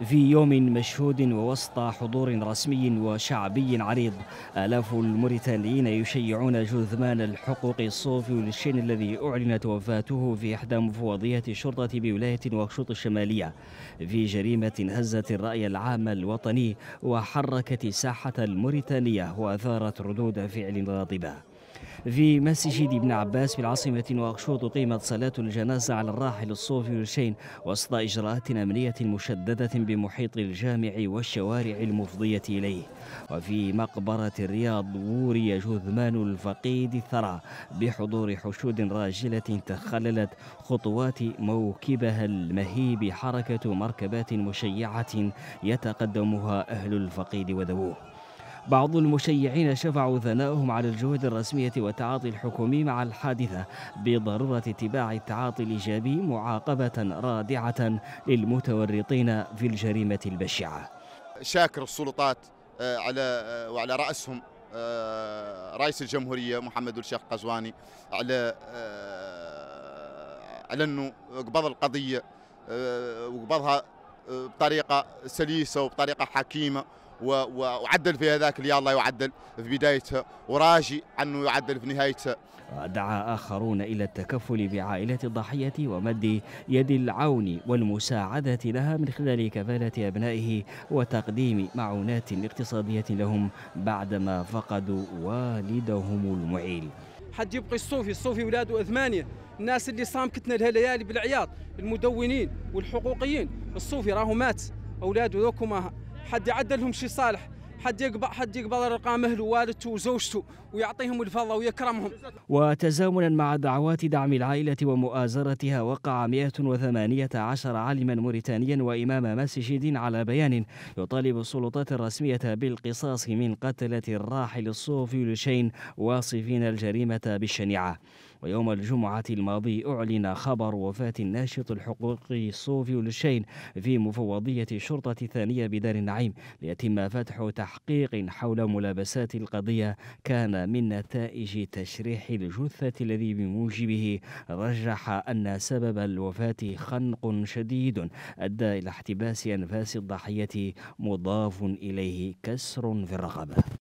في يوم مشهود ووسط حضور رسمي وشعبي عريض آلاف الموريتانيين يشيعون جثمان الحقوق الصوفي للشين الذي أعلنت وفاته في إحدى مفوضية الشرطة بولاية واكشوط الشمالية في جريمة هزت الرأي العام الوطني وحركت ساحة الموريتانية وأثارت ردود فعل غاضبة في مسجد ابن عباس في العاصمة نواكشوط أقيمت صلاة الجنازة على الراحل الصوفي الشين وسط إجراءات أمنية مشددة بمحيط الجامع والشوارع المفضية إليه وفي مقبرة الرياض وري جثمان الفقيد الثرى بحضور حشود راجلة تخللت خطوات موكبها المهيب حركة مركبات مشيعة يتقدمها أهل الفقيد وذووه بعض المشيعين شفعوا ثناؤهم على الجهود الرسمية والتعاطي الحكومي مع الحادثة بضرورة اتباع التعاطي الإيجابي معاقبة رادعة للمتورطين في الجريمة البشعة شاكر السلطات آه، على آه، وعلى رأسهم آه، رئيس الجمهورية محمد الشيخ قزواني على على أنه قبض القضية وقبضها بطريقة سليسة وبطريقة حكيمة وعدل في هذاك اللي الله يعدل في بدايته وراجي أنه يعدل في نهايته دعا آخرون إلى التكفل بعائلة الضحية ومد يد العون والمساعدة لها من خلال كفالة أبنائه وتقديم معونات اقتصادية لهم بعدما فقدوا والدهم المعيل حد يبقي الصوفي الصوفي ولاده ثمانية الناس اللي صامكتنا لها ليالي بالعياط المدونين والحقوقيين الصوفي راهو مات أولاده ذوكما حد يعدلهم شي صالح حد يقبل حد يقبل ارقام اهله والدته وزوجته ويعطيهم الفضل ويكرمهم وتزامنا مع دعوات دعم العائله ومؤازرتها وقع 118 عالما موريتانيا وامام مسجد على بيان يطالب السلطات الرسميه بالقصاص من قتله الراحل الصوفي لشين واصفين الجريمه بالشنيعه ويوم الجمعة الماضي أعلن خبر وفاة الناشط الحقوقي صوفي لشين في مفوضية الشرطة الثانية بدار النعيم ليتم فتح تحقيق تحقيق حول ملابسات القضية كان من نتائج تشريح الجثة الذي بموجبه رجح أن سبب الوفاة خنق شديد أدى إلى احتباس أنفاس الضحية مضاف إليه كسر في الرقبة